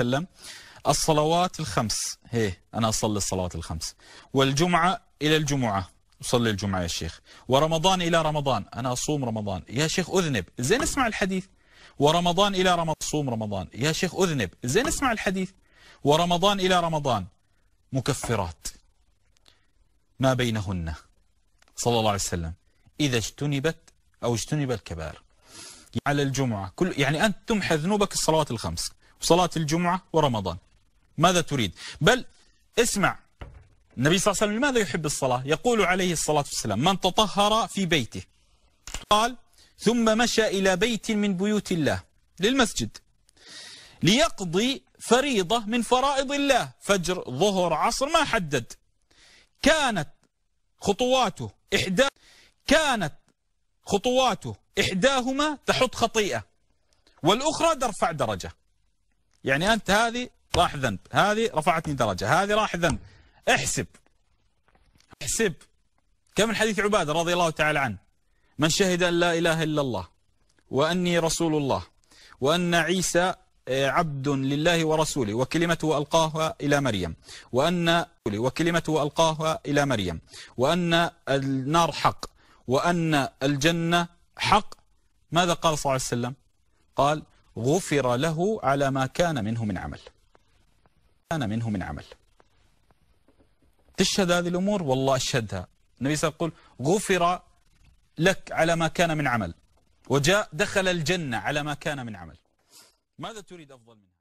وسلم الصلوات الخمس هي أنا أصلي الصلوات الخمس والجمعة إلى الجمعة أصلي الجمعة يا شيخ ورمضان إلى رمضان أنا أصوم رمضان يا شيخ أذنب زين اسمع الحديث ورمضان إلى رمضان صوم رمضان يا شيخ أذنب زين اسمع الحديث ورمضان إلى رمضان مكفرات ما بينهن صلى الله عليه وسلم إذا اجتنبت أو اجتنب الكبائر على الجمعة كل يعني أنت تمحى ذنوبك الصلوات الخمس وصلاة الجمعة ورمضان ماذا تريد بل اسمع النبي صلى الله عليه وسلم لماذا يحب الصلاة يقول عليه الصلاة والسلام من تطهر في بيته قال ثم مشى إلى بيت من بيوت الله للمسجد ليقضي فريضة من فرائض الله فجر ظهر عصر ما حدد كانت خطواته إحدى كانت خطواته إحداهما تحط خطيئة والأخرى ترفع درجة يعني أنت هذه راح ذنب هذه رفعتني درجة هذه راح ذنب احسب احسب كم من حديث عبادة رضي الله تعالى عنه من شهد أن لا إله إلا الله وأني رسول الله وأن عيسى آه، عبد لله ورسوله وكلمته ألقاها إلى مريم وأن وكلمته ألقاها إلى مريم وأن النار حق وأن الجنة حق ماذا قال صلى الله عليه وسلم قال غفر له على ما كان منه من عمل كان منه من عمل تشهد هذه الأمور والله أشهدها النبي صلى الله عليه وسلم يقول غفر لك على ما كان من عمل وجاء دخل الجنة على ما كان من عمل ماذا تريد أفضل منه